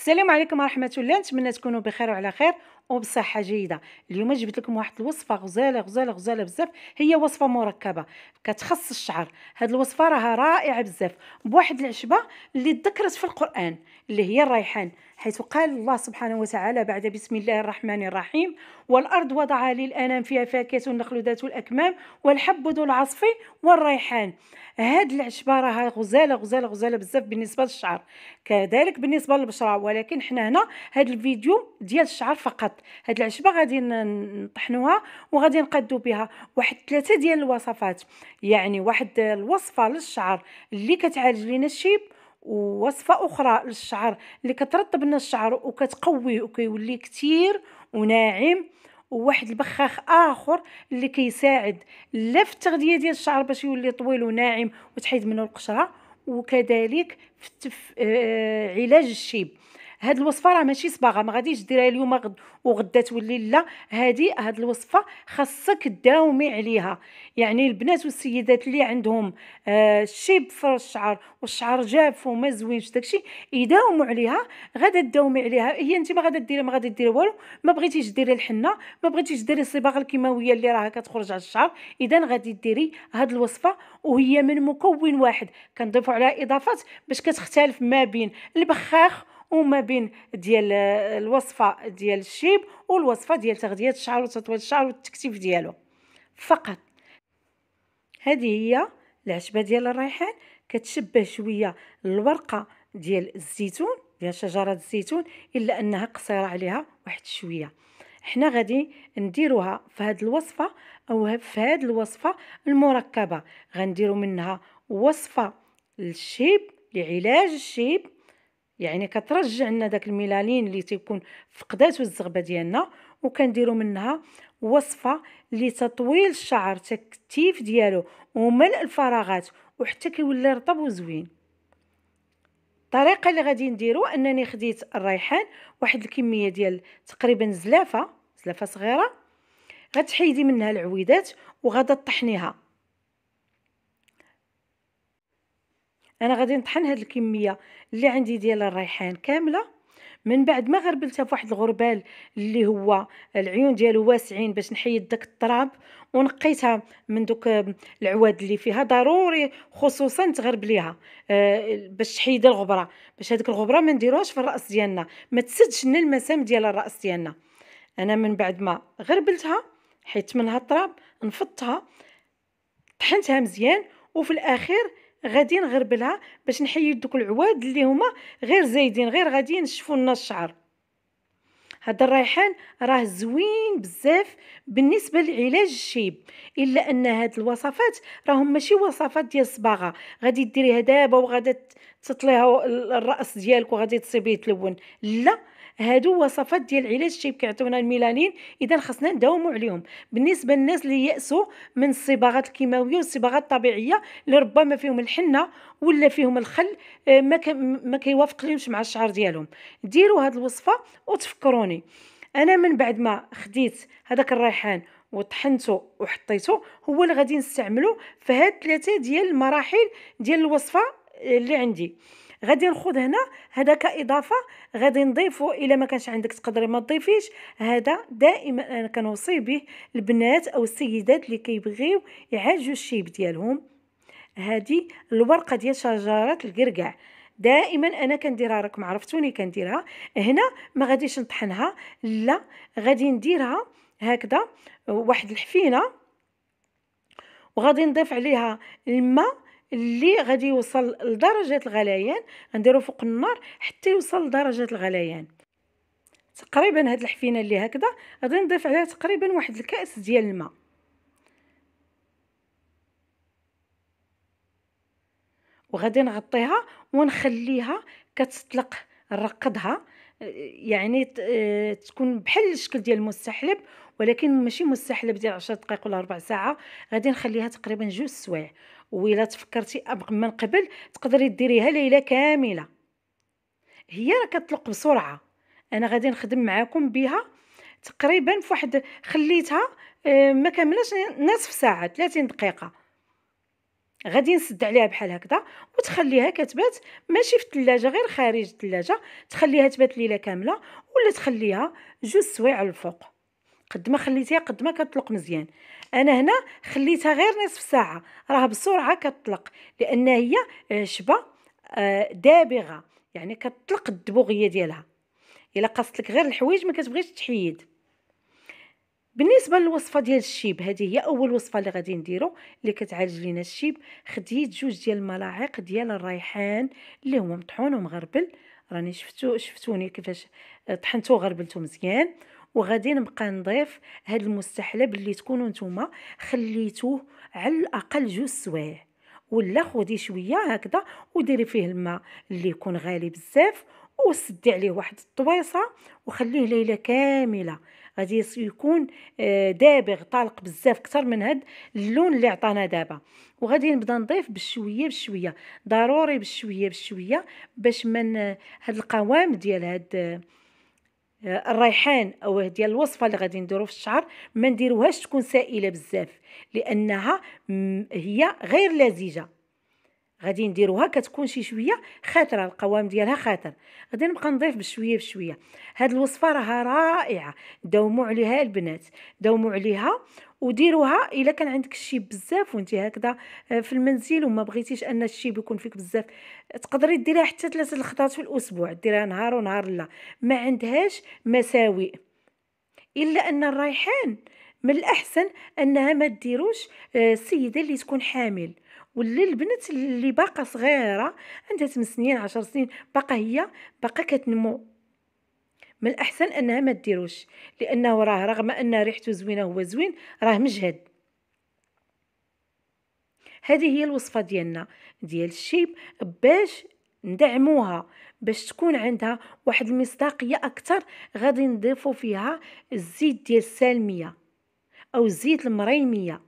السلام عليكم ورحمه الله نتمنى تكونوا بخير وعلى خير وبصحه جيده اليوم جبت لكم واحد الوصفه غزاله غزاله غزاله بزاف هي وصفه مركبه كتخص الشعر هاد الوصفه راها رائعه بزاف بواحد العشبه اللي ذكرت في القران اللي هي الريحان حيث قال الله سبحانه وتعالى بعد بسم الله الرحمن الرحيم والارض وضعها للانام فيها فاكهه النخل ذات الاكمام والحب ذو العصف والريحان هاد العشبه راها غزاله غزاله غزاله بزاف بالنسبه للشعر كذلك بالنسبه للبشره ولكن حنا هنا هاد الفيديو ديال الشعر فقط هاد العشبه غادي نطحنوها وغادي نقادو بها واحد ثلاثه ديال الوصفات يعني واحد الوصفه للشعر اللي كتعالج لينا الشيب ووصفه اخرى للشعر اللي كترطب لنا الشعر وكتقويه وكيولي كتير وناعم وواحد البخاخ اخر اللي كيساعد لا في التغذيه ديال الشعر باش يولي طويل وناعم وتحيد منه القشره وكذلك في آه، علاج الشيب هاد الوصفه راه ماشي صباغه ما غاديش ديرها اليوم غد وغدا تولي لا هادي هاد الوصفه خاصك داومي عليها يعني البنات والسيدات اللي عندهم آه شيب في الشعر والشعر جاف وما زوينش داكشي يداوموا عليها غادا داومي عليها هي انت ما غادا ديري ما غادي ديري والو ما بغيتيش ديري الحنه ما بغيتيش ديري الصباغه الكيماويه اللي راه كتخرج على الشعر اذا غادي ديري هاد الوصفه وهي من مكون واحد كنضيفوا عليها اضافات باش كتختلف ما بين البخاخ وما بين ديال آه، الوصفه ديال الشيب والوصفه ديال تغذيه الشعر وتطويل الشعر والتكثيف ديالو فقط هذه هي العشبه ديال الريحان كتشبه شويه الورقه ديال الزيتون ديال شجره الزيتون الا انها قصيره عليها واحد شويه حنا غادي نديروها في هذه الوصفه او في هذه الوصفه المركبه غنديرو منها وصفه للشيب لعلاج الشيب يعني كترجع لنا داك الميلالين اللي تيكون فقداتو الزغبه ديالنا وكنديروا منها وصفه لتطويل الشعر تكثيف ديالو وملء الفراغات وحتى كيولي رطب وزوين الطريقه اللي غادي نديرو انني خديت الريحان واحد الكميه ديال تقريبا زلافه زلافه صغيره غتحيدي منها العويدات وغادا طحنيها انا غادي نطحن هاد الكميه اللي عندي ديال الريحان كامله من بعد ما غربلتها فواحد الغربال اللي هو العيون ديالو واسعين باش نحيد داك التراب ونقيتها من دوك العواد اللي فيها ضروري خصوصا تغربليها آه، باش تحيد الغبره باش هذيك الغبره ما نديروهاش في الراس ديالنا ما تسدش لنا المسام ديال الراس ديالنا انا من بعد ما غربلتها حيت منها التراب نفضتها طحنتها مزيان وفي الاخير غادي نغربلها باش نحيد دوك العواد اللي هما غير زايدين غير غادي نشفو لنا الشعر هذا الريحان راه زوين بزاف بالنسبه لعلاج الشيب الا ان هاد الوصفات راهم ماشي وصفات ديال الصباغه غادي ديريها دابا وغادي تطليها الراس ديالك وغادي تصيبيه تلون لا هادو وصفات ديال العلاج الشيب كيعطيونا الميلانين اذا خصنا نداومو عليهم بالنسبه للناس اللي يأسوا من الصباغات الكيماويه والصباغات الطبيعيه اللي ربما فيهم الحنه ولا فيهم الخل آه، ما ما مع الشعر ديالهم ديروا هاد الوصفه وتفكروني انا من بعد ما خديت هذاك الريحان وطحنته وحطيته هو اللي غادي نستعمله في هاد ثلاثه ديال المراحل ديال الوصفه آه، اللي عندي غادي نخوض هنا هذا كاضافه غادي نضيفه الا ما كانش عندك تقدري ما تضيفيش هذا دائما انا كنوصي به البنات او السيدات اللي كيبغيو يعالجوا الشيب ديالهم هذه الورقه ديال شجره القرقع دائما انا كنديرها راكم عرفتوني كنديرها هنا ما غاديش نطحنها لا غادي نديرها هكذا واحد الحفينه وغادي نضيف عليها الماء اللي غادي يوصل لدرجه الغليان غنديرو فوق النار حتى يوصل لدرجه الغليان تقريبا هاد الحفينه اللي هكذا غادي نضيف عليها تقريبا واحد الكاس ديال الماء وغادي نغطيها ونخليها كتطلق نرقدها يعني تكون بحال الشكل ديال المستحلب ولكن ماشي مستحلب ديال 10 دقائق ولا ربع ساعه غادي نخليها تقريبا جوج سوايع وإلا تفكرتي أبغى من قبل تقدري ديريها ليلة كاملة هي راه كتطلق بسرعة أنا غادي نخدم معاكم بها تقريبا فواحد خليتها آه، ما كملاش نصف ساعة 30 دقيقة غادي نسد عليها بحال هكذا وتخليها كتبات ماشي في الثلاجه غير خارج الثلاجه تخليها تبات ليله كامله ولا تخليها جوج سوايع الفوق قد ما خليتيها قد ما كتطلق مزيان انا هنا خليتها غير نصف ساعه راه بسرعه كتطلق لان هي آه، شبه آه، دابغه يعني كتطلق الدبوغيه ديالها الا قصت لك غير الحوايج ما كتبغيش تحيد بالنسبه للوصفه ديال الشيب هذه هي اول وصفه اللي غادي نديرو اللي كتعالج لينا الشيب خديت جوج ديال الملاعق ديال الريحان اللي هو مطحون ومغربل راني شفتو شفتوني كيفاش آه، طحنتو وغربلتو مزيان وغادي نبقى نضيف هاد المستحلب اللي تكونوا نتوما خليتوه على الاقل جوج سوايع ولا خدي شويه هكذا وديري فيه الماء اللي يكون غالي بزاف وسدي عليه واحد الطويصه وخليه ليله كامله غادي يكون آه، دابغ طالق بزاف اكثر من هاد اللون اللي عطانا دابا وغادي نبدا نضيف بشويه بشويه ضروري بشويه بشويه باش من هاد القوام ديال هاد الريحان او ديال الوصفه اللي غادي نديرو في الشعر ما نديروهاش تكون سائله بزاف لانها هي غير لزجه غادي نديروها كتكون شي شويه خاتره القوام ديالها خاتر غادي نبقى نضيف بشويه بشويه هاد الوصفه راها رائعه داوموا عليها البنات داوموا عليها وديروها الا كان عندك الشيب بزاف وانت هكذا آه، في المنزل وما بغيتيش ان الشيب يكون فيك بزاف تقدري ديريها حتى ثلاثه الخضرات في الاسبوع ديريها نهار ونهار لا ما عندهاش مساوئ الا ان الريحان من الاحسن انها ما ديروش آه، السيده اللي تكون حامل ولا البنت اللي باقا صغيره عندها 8 سنين 10 سنين باقا هي باقا كتنمو من الاحسن انها ما ديروش لانه راه رغم ان ريحته زوينه هو زوين راه مجهد هذه هي الوصفه ديالنا ديال الشيب باش ندعموها باش تكون عندها واحد المصداقيه اكثر غادي نضيفوا فيها الزيت ديال السالميه او الزيت المريميه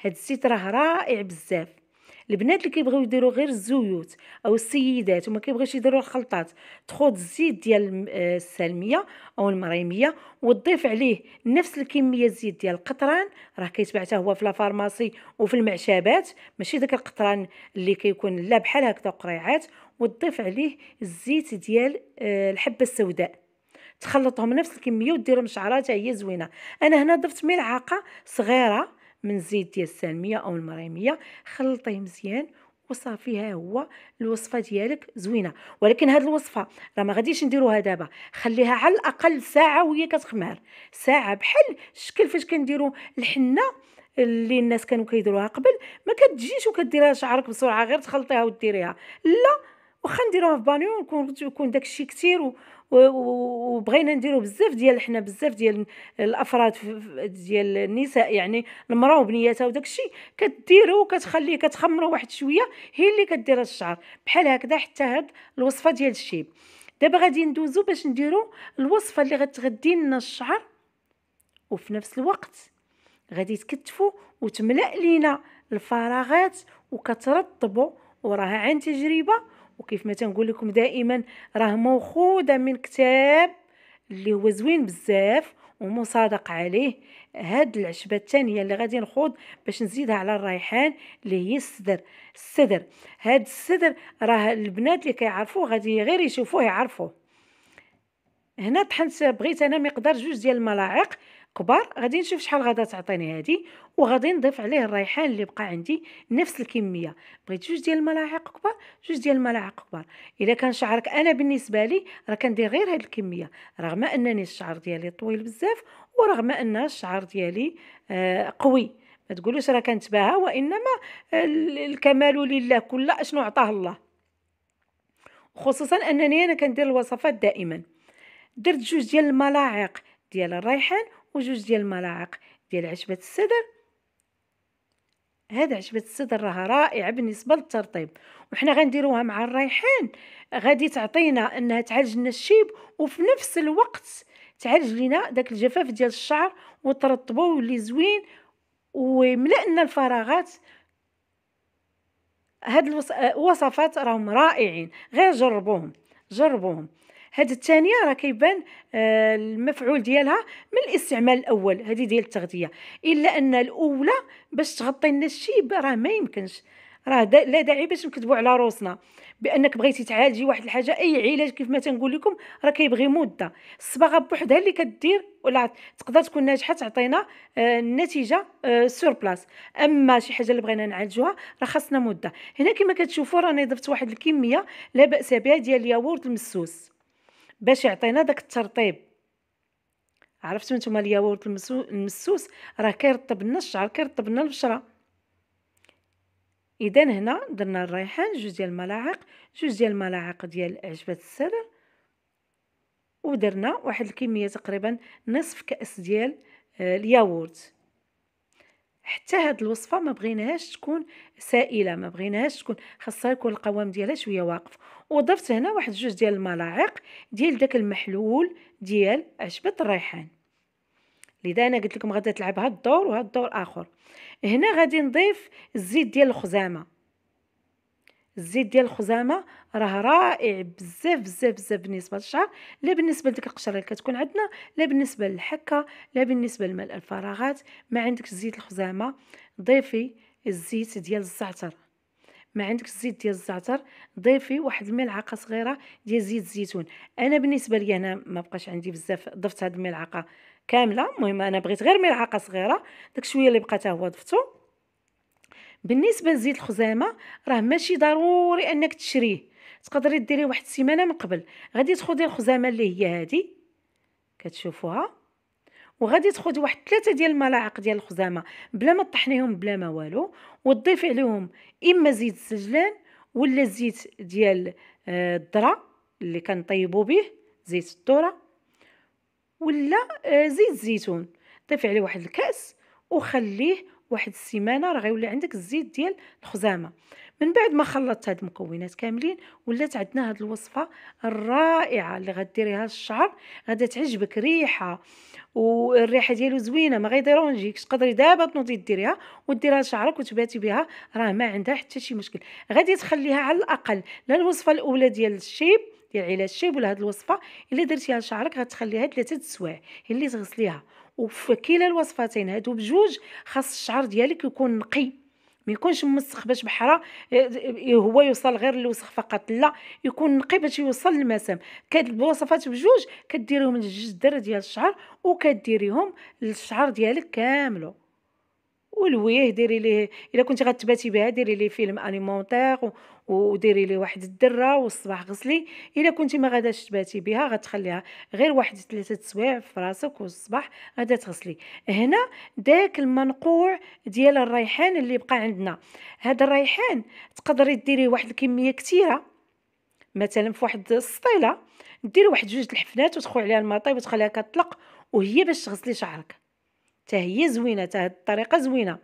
هاد الزيت راه رائع بزاف البنات اللي كيبغيو يديروا غير الزيوت او السيدات وما كيبغيش يديروا الخلطات تخوض الزيت ديال آه، السالميه او المريميه وتضيف عليه نفس الكميه الزيت ديال القطران راه كيتباع حتى هو في لافارماسي وفي المعشابات ماشي داك القطران اللي كيكون لا بحال هكذا قريعات وتضيف عليه الزيت ديال آه، الحبه السوداء تخلطهم نفس الكميه وديرهم شعره حتى هي زوينه انا هنا ضفت ملعقه صغيره من الزيت ديال السالميه او المريميه خلطيه مزيان وصافي ها هو الوصفه ديالك زوينه ولكن هاد الوصفه راه ما غاديش نديروها دابا خليها على الاقل ساعه وهي كتخمر ساعه بحال الشكل فاش كنديرو الحنه اللي الناس كانوا كيديروها قبل ما كتجيش وكديرها شعرك بسرعه غير تخلطيها وديريها لا واخا نديروها في بانيو ونكون يكون داكشي كثير و... وبغينا نديرو بزاف ديال حنا بزاف ديال الافراد ديال النساء يعني المراه وبنياتها وداك الشيء كديرو وكتخليه كتخمرو واحد شويه هي اللي كدير الشعر بحال هكذا حتى هاد الوصفه ديال الشيب دابا غادي ندوزو باش نديرو الوصفه اللي غتغدي لنا الشعر وفي نفس الوقت غادي تكتفو وتملا لينا الفراغات وكترطبو وراها عن تجربه وكيف ما تنقول لكم دائما راه موخوده من كتاب اللي هو زوين بزاف ومصادق عليه هاد العشبه الثانيه اللي غادي نخوض باش نزيدها على الريحان اللي هي السدر السدر هاد السدر راه البنات اللي كيعرفوه غادي غير يشوفوه يعرفوه هنا طحنت بغيت انا مقدار جوج ديال الملاعق كبار غادي نشوف شحال غادا تعطيني هذه وغادي نضيف عليه الريحان اللي بقى عندي نفس الكميه بغيت جوج ديال الملاعق كبار جوج ديال الملاعق كبار الا كان شعرك انا بالنسبه لي راه كندير غير هاد الكميه رغم انني الشعر ديالي طويل بزاف ورغم ان الشعر ديالي آه قوي ما تقولوش راه كنتباهى وانما آه، الكمال لله كل اشنو عطاه الله خصوصا انني انا كندير الوصفات دائما درت جوج ديال الملاعق ديال الريحان وجوج ديال الملاعق ديال عشبه السدر هذا عشبه السدر راه رائعه بالنسبه للترطيب وحنا غنديروها مع الريحان غادي تعطينا انها تعالج لنا الشيب وفي نفس الوقت تعالج لينا داك الجفاف ديال الشعر وترطبو ويولي زوين ويملا لنا الفراغات هاد الوصفات آه، راهم رائعين غير جربوهم جربوهم هاد الثانيه راه كيبان آه، المفعول ديالها من الاستعمال الاول هذه ديال التغذيه الا ان الاولى باش تغطي لنا الشيب راه ما يمكنش راه دا لا داعي باش نكذبوا على روسنا بانك بغيتي تعالجي واحد الحاجه اي علاج كيف ما تنقول لكم راه كيبغي مده الصباغه بوحدها اللي كدير ولا تقدر تكون ناجحه تعطينا آه النتيجه آه سور بلاس اما شي حاجه اللي بغينا نعالجوها راه خاصنا مده هنا كما كتشوفوا راني ضفت واحد الكميه لا باس بها ديال الياغورت المسوس باش يعطينا داك الترطيب عرفتوا نتوما الياورت المسوس راه كيرطب لنا الشعر كيرطب لنا البشره اذا هنا درنا الريحان جوج ديال الملاعق جوج ديال الملاعق ديال عجبه السرر ودرنا واحد الكميه تقريبا نصف كاس ديال آه، الياورت حتى هاد الوصفه ما بغيناهاش تكون سائله ما بغيناهاش تكون خاصها يكون القوام ديالها شويه واقف وضفت هنا واحد جوج ديال الملاعق ديال داك المحلول ديال عشبه الريحان لذا انا قلت لكم غادي تلعب هاد الدور وهاد الدور اخر هنا غادي نضيف الزيت ديال الخزامه الزيت ديال الخزامه راه رائع بزاف بزاف بزاف بالنسبه للشعر لا بالنسبه لديك القشره اللي كتكون عندنا لا بالنسبه للحكه لا بالنسبه لملء الفراغات ما عندك زيت الخزامه ضيفي الزيت ديال الزعتر ما عندك الزيت ديال الزعتر ضيفي واحد الملعقه صغيره ديال زيت الزيتون انا بالنسبه لي انا ما بقاش عندي بزاف ضفت هاد الملعقه كامله المهم انا بغيت غير ملعقه صغيره داك شويه اللي بقى هو ضفتو بالنسبه لزيت الخزامه راه ماشي ضروري انك تشريه تقدري ديريه واحد السيمانه من قبل غادي تاخدي الخزامه اللي هي هذه كتشوفوها وغادي تاخدي واحد ثلاثه ديال الملاعق ديال الخزامه بلا ما تطحنيهم بلا ما والو وتضيفي عليهم اما زيت الزجلان ولا زيت ديال آه، الذره اللي كنطيبوا به زيت الذره ولا آه، زيت الزيتون ضيفي عليه واحد الكاس وخليه واحد السيمانه راه غيولي عندك الزيت ديال الخزامه من بعد ما خلطت هاد المكونات كاملين ولات عندنا هاد الوصفه الرائعه اللي غديريها الشعر غادا تعجبك ريحه والريحه ديالو زوينه ما غيديرونجيكش تقدري دابا تنوضي ديريها وديرها لشعرك وتباتي بها راه ما عندها حتى شي مشكل غادي تخليها على الاقل لا الوصفه الاولى ديال الشيب ديال العلاج ولا هاد الوصفه الا درتيها لشعرك غتخليها ثلاثه السوايع هي اللي تغسليها وفي كلا الوصفتين هادو بجوج خاص الشعر ديالك يكون نقي ما يكونش مسخ باش بحرا آه، آه، آه، هو يوصل غير للوسخ فقط لا يكون نقي باش يوصل للمسام كاد الوصفات بجوج كديريهم للجدر ديال الشعر وكديريهم للشعر ديالك كامله ولويه ديري ليه الا كنتي غتباتي بها ديري ليه فيلم اليمونتير وديري ليه واحد الدره والصباح غسلي الا كنتي ما غاداش تباتي بها غتخليها غير واحد ثلاثه سوايع في راسك والصباح غادا تغسلي هنا داك المنقوع ديال الريحان اللي بقى عندنا هذا الريحان تقدري ديري واحد الكميه كثيره مثلا في واحد السطيله ديري واحد جوج الحفنات وتخوي عليها الماطي وتخليها كطلق وهي باش تغسلي شعرك حتى هي زوينه حتى هاد الطريقه زوينه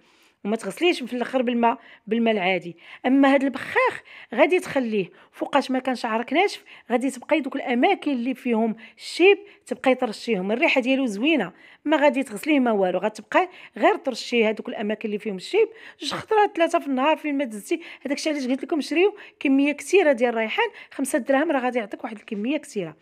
وما تغسليش في الاخر بالماء بالماء العادي اما هاد البخاخ غادي تخليه فوقاش ما كان شعرك ناشف غادي تبقاي دوك الاماكن اللي فيهم الشيب تبقاي ترشيهم الريحه ديالو زوينه ما غادي تغسليه ما والو غتبقاي غير ترشي هذوك الاماكن اللي فيهم الشيب جوج خطرات ثلاثه في النهار فين ما دزتي هذاك الشيء علاش قلت لكم شريو كميه كثيره ديال الريحان خمسة دراهم راه غادي يعطيك واحد الكميه كثيره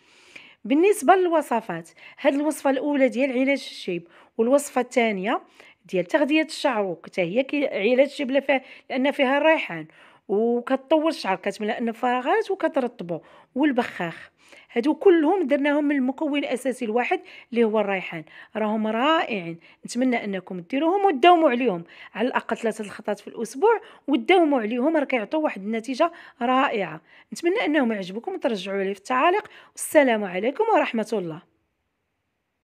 بالنسبه للوصفات هاد الوصفه الاولى ديال علاج الشيب والوصفه الثانيه ديال تغذيه الشعر حتى هي علاج بلا فيها لان فيها الريحان وكطول الشعر كتملى انه فراغات وكترطبو والبخاخ هادو كلهم درناهم من المكون الاساسي الواحد اللي هو الريحان راهم رائعين نتمنى انكم ديروهم وتداوموا عليهم على الاقل ثلاثه الخطات في الاسبوع وتداوموا عليهم راه كيعطيو واحد النتيجه رائعه نتمنى انهم يعجبكم وترجعوا لي في التعاليق والسلام عليكم ورحمه الله